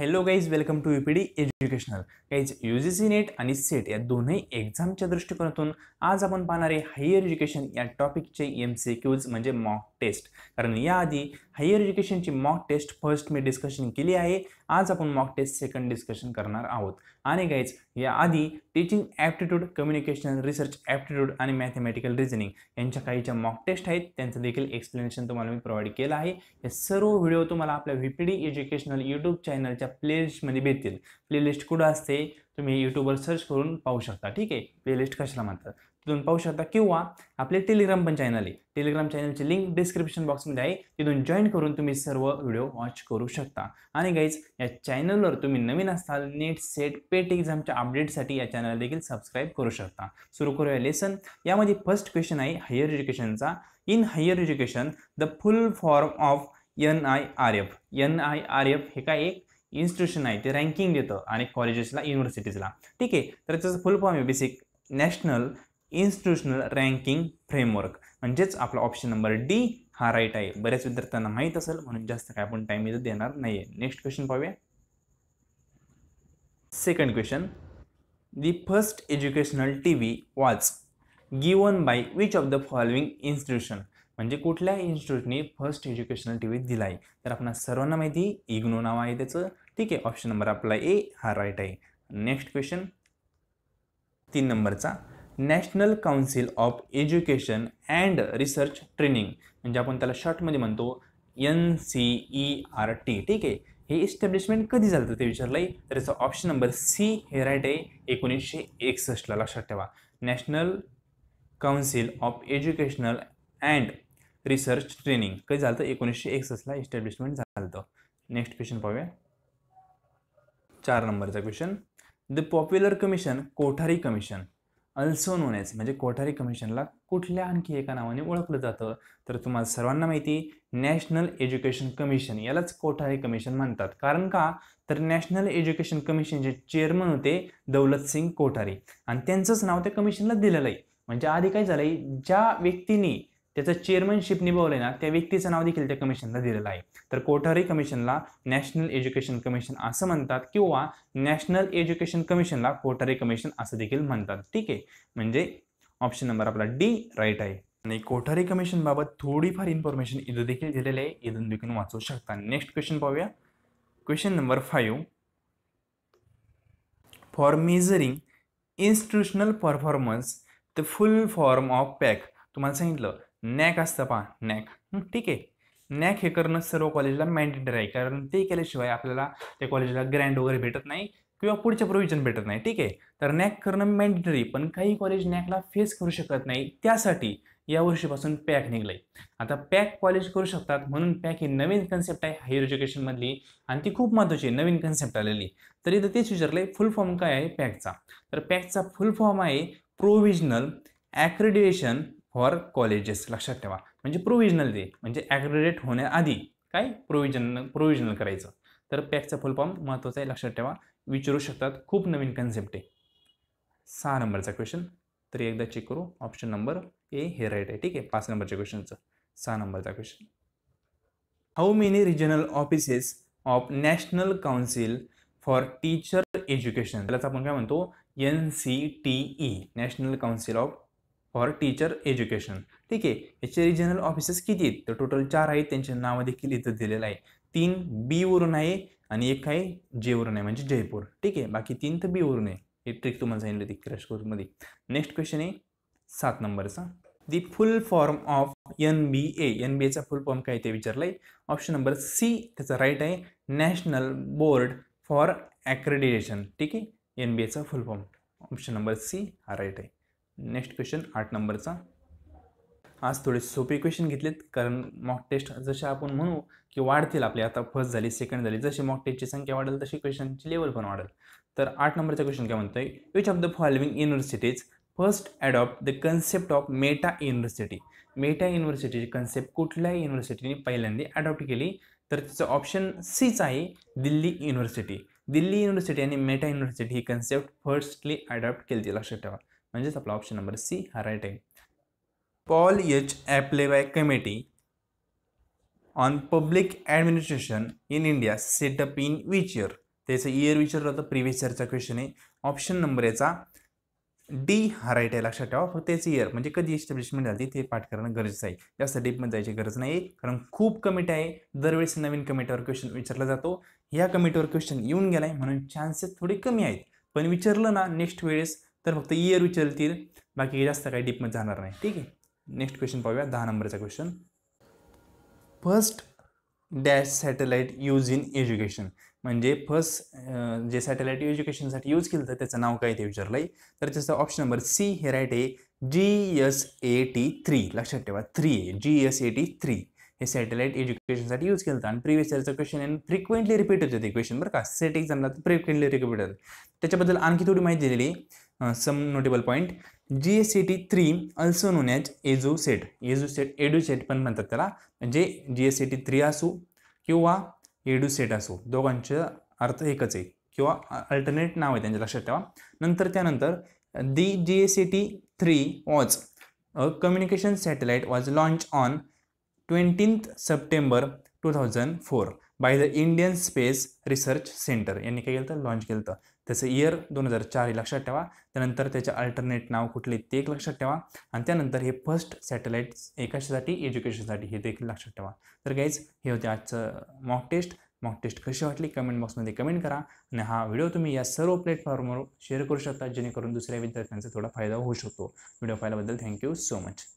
hello guys welcome to U P D educational guys U G C NET आणि SET या दोन्ही एक्झामच्या दृष्टिकोनातून आज आपण पाहणारे हायर एज्युकेशन या टॉपिकचे एम सी क्यूज म्हणजे मॉक टेस्ट कारण याआधी हायर एज्युकेशनची मॉक टेस्ट फर्स्ट मी डिस्कशन केली आहे आज आपण मॉक टेस्ट सेकंड डिस्कशन करणार आहोत आणि गाईज याआधी teaching aptitude communication research aptitude आणि मॅथमॅटिकल रिझनिंग यांच्या काही ज्या मॉक टेस्ट आहेत त्यांचं देखील एक्सप्लेनेशन तुम्हाला मी प्रोव्हाइड केलं आहे हे सर्व व्हिडिओ तुम्हाला आपल्या V P D educational YouTube चॅनलच्या प्लेलिस्टमध्ये भेटतील प्लेलिस्ट कुठं असते तुम्ही यूट्यूबवर सर्च करून पाहू शकता ठीक आहे प्लेलिस्ट कशाला म्हणतात तिथून पाहू शकता किंवा आपले टेलिग्राम पण चॅनल आहे टेलिग्राम चॅनलची लिंक डिस्क्रिप्शन बॉक्समध्ये आहे तिथून जॉईन करून तुम्ही सर्व व्हिडिओ वॉच करू शकता आणि गाईज या चॅनलवर तुम्ही नवीन असाल नेट सेट पेट एक्झामच्या अपडेटसाठी या चॅनल देखील सबस्क्राईब करू शकता सुरू करूया लेसन यामध्ये फर्स्ट क्वेश्चन आहे हायर एज्युकेशनचा in higher education the full form of N I R F N I R F हे काय एक इन्स्टिट्यूशन आहे ते रँकिंग देतं आणि कॉलेजेसला युनिव्हर्सिटीजला ठीक आहे तर त्याचं फुल फॉर्म आहे basic national institutional ranking framework म्हणजेच आपला ऑप्शन नंबर डी हा राईट आहे बऱ्याच विद्यार्थ्यांना माहीत असेल म्हणून जास्त काय आपण टाईम इथं देणार नाही आहे नेक्स्ट क्वेश्चन पाहूया second question the first educational T V was given by which of the following institution म्हणजे कुठल्या इन्स्टिट्यूटने फर्स्ट एज्युकेशनल टी व्ही दिला आहे तर आपण सर्वांना माहिती इग्नो नाव आहे त्याचं ठीक आहे ऑप्शन नंबर आपला ए हा राईट आहे नेक्स्ट क्वेश्चन तीन नंबरचा National council of Education and Research Training म्हणजे आपण त्याला शॉर्टमध्ये म्हणतो N C E R T ठीक आहे हे इस्टॅब्लिशमेंट कधी झालं ते विचारलं आहे तर याचा ऑप्शन नंबर सी हे राईट आहे एकोणीसशे एकसष्टला लक्षात ठेवा National council of Educational and Research Training कधी झालं एकोणीसशे एकसष्टला इस्टॅब्लिशमेंट झालं नेक्स्ट क्वेश्चन पाहूया चार नंबरचा question the popular commission Kothari commission also known as म्हणजे कोठारी कमिशनला कुठल्या आणखी एका नावाने ओळखलं जातं तर तुम्हाला सर्वांना माहिती नॅशनल एज्युकेशन कमिशन यालाच कोठारी कमिशन म्हणतात कारण का तर नॅशनल एज्युकेशन कमिशनचे चेअरमन होते दौलत सिंग कोठारी आणि त्यांचंच नाव त्या कमिशनला दिलेलं आहे म्हणजे आधी काय झालंय ज्या व्यक्तीने त्याचं चेअरमनशिप निभावलं ना त्या व्यक्तीचं नाव देखील त्या कमिशनला दिलेलं आहे तर कोठारी कमिशनला नॅशनल एज्युकेशन कमिशन असं म्हणतात किंवा नॅशनल एज्युकेशन कमिशनला कोठारी कमिशन असं देखील म्हणतात ठीक आहे म्हणजे ऑप्शन नंबर आपला डी राईट आहे आणि कोठारी कमिशन बाबत थोडीफार इन्फॉर्मेशन इथं देखील दिलेली आहे इथून देखील वाचू शकता नेक्स्ट क्वेश्चन पाहूया question number five for measuring institutional performance the full form of पॅक तुम्हाला सांगितलं नॅक असतं पहा नॅक ठीक आहे नॅक हे करणं सर्व कॉलेजला मॅन्डेटरी आहे कारण ते केल्याशिवाय आपल्याला त्या कॉलेजला ग्रँड वगैरे भेटत नाही किंवा पुढचे प्रोव्हिजन भेटत नाही ठीक आहे तर नॅक करणं मॅन्डेटरी पण काही कॉलेज नॅकला फेस करू शकत नाही त्यासाठी या वर्षीपासून पॅक निघलं आहे आता पॅक कॉलेज करू शकतात म्हणून पॅक ही नवीन कन्सेप्ट आहे हायर एज्युकेशनमधली आणि ती खूप महत्त्वाची नवीन कन्सेप्ट आलेली तर इथं तेच विचारलं आहे फुल फॉर्म काय आहे पॅकचा तर पॅकचा फुल फॉर्म आहे प्रोव्हिजनल ॲक्रेडिएशन फॉर कॉलेजेस लक्षात ठेवा म्हणजे प्रोव्हिजनल दे म्हणजे ॲग्रेडेट होण्याआधी काय प्रोव्हिजन प्रोव्हिजनल करायचं तर पॅकचा फुल फॉर्म महत्त्वाचा आहे लक्षात ठेवा विचारू शकतात खूप नवीन कन्सेप्ट आहे सहा नंबरचा क्वेश्चन तरी एकदा चेक करू ऑप्शन नंबर ए हे राईट आहे ठीक आहे पाच नंबरच्या क्वेश्चनचं सहा नंबरचा question how many regional offices of national council for teacher education त्यालाच आपण काय म्हणतो N C T E national council of for teacher education ठीक आहे याचे रिजनल ऑफिसेस किती आहेत तर टोटल चार आहेत त्यांचे नावं देखील इथं दिलेलं आहे तीन बीवरून आहे आणि एक आहे जेवरून आहे म्हणजे जयपूर ठीक आहे बाकी तीन तर बीवरून आहे हे ट्रिक तुम्हाला सांगितलं होती क्रॅश कोर्समध्ये नेक्स्ट क्वेश्चन आहे सात नंबरचा the full form of N B A N B एचा फुल फॉर्म काय ते विचारलं आहे ऑप्शन नंबर सी त्याचा राईट आहे नॅशनल बोर्ड फॉर ॲक्रेडिटेशन ठीक आहे एन बी एचा फुल फॉर्म ऑप्शन नंबर सी हा राईट आहे नेक्स्ट क्वेश्चन आठ नंबरचा आज थोडे सोपे क्वेश्चन घेतलेत कारण मॉक टेस्ट जसे आपण म्हणू की वाढतील आपले आता फर्स्ट झाली सेकंड झाली जशी मॉक टेस्टची संख्या वाढेल तशी क्वेश्चनची लेवल पण वाढेल तर आठ नंबरचा क्वेश्चन काय म्हणतोय which of the following universities first adopt the concept of meta university meta युनिव्हर्सिटीची कन्सेप्ट कुठल्याही युनिव्हर्सिटीने पहिल्यांदा ॲडॉप्ट केली तर तिचं ऑप्शन सीच आहे दिल्ली युनिव्हर्सिटी दिल्ली युनिव्हर्सिटी आणि मेटा युनिव्हर्सिटी ही कन्सेप्ट फर्स्टली अडॉप्ट केली ती लक्षात ठेवा म्हणजेच आपला ऑप्शन नंबर सी हा राईट आहे Paul H by committee on public administration in India set up in which year त्याचं इयर विचारलं होतं प्रिव्हियस इयरचा क्वेश्चन आहे ऑप्शन नंबर याचा डी हा राईट आहे लक्षात ठेवा फक्त त्याचं इयर म्हणजे कधी एस्टॅब्लिशमेंट झाली ते पाठ करणं गरजेचं आहे जास्त डीपमध्ये जायची गरज नाही कारण खूप कमिटी आहे दरवेळेस नवीन कमिटीवर क्वेश्चन विचारला जातो ह्या कमिटीवर क्वेश्चन येऊन गेला आहे म्हणून चान्सेस थोडे कमी आहेत पण विचारलं ना नेक्स्ट वेळेस तर फक्त इयर e विचारतील बाकी जास्त काही डीपमध्ये जाणार नाही ठीक आहे नेक्स्ट क्वेश्चन पाहूया दहा नंबरचा question first dash satellite use in education म्हणजे फर्स्ट जे सॅटेलाईट एज्युकेशनसाठी यूज केलं तर त्याचं नाव काय ते विचारलं आहे तर त्याचा ऑप्शन नंबर सी हे राईट आहे G S A T three लक्षात ठेवा थ्री आहे G S A T three हे सॅटेलाईट एज्युकेशनसाठी यूज केलं आणि प्रिव्हियस इयरचं क्वेश्चन आहे फ्रिक्वेंटली रिपीट होते ते क्वेश्चन बरं का सेट एक्झामला फ्रिक्वेंटली रिपीट होतं त्याच्याबद्दल आणखी थोडी माहिती दिलेली some C T three also known 3 EDUSAT as set EDUSAT पण म्हणतात त्याला म्हणजे टी थ्री असो किंवा सेट असो दोघांचं अर्थ एकच आहे किंवा अल्टरनेट नाव आहे त्यांच्या लक्षात ठेवा नंतर त्यानंतर the G S C T three was a communication satellite was launch on twentieth September two thousand four by the Indian space research centre यांनी काय केलं तर लॉन्च केलं त्याचं इयर दोन हजार चार हे लक्षात ठेवा त्यानंतर त्याचे अल्टरनेट नाव कुठले ते एक लक्षात ठेवा आणि त्यानंतर हे फर्स्ट सॅटेलाईट एकाशासाठी एज्युकेशनसाठी हे देखील लक्षात ठेवा तर काहीच हे होते आजचं मॉक टेस्ट मॉक टेस्ट कशी वाटली कमेंट बॉक्समध्ये कमेंट करा आणि हा व्हिडिओ तुम्ही या सर्व प्लॅटफॉर्मवर शेअर करू शकता जेणेकरून दुसऱ्या विद्यार्थ्यांचा थोडा फायदा होऊ शकतो व्हिडिओ पाहिल्याबद्दल थँक्यू सो मच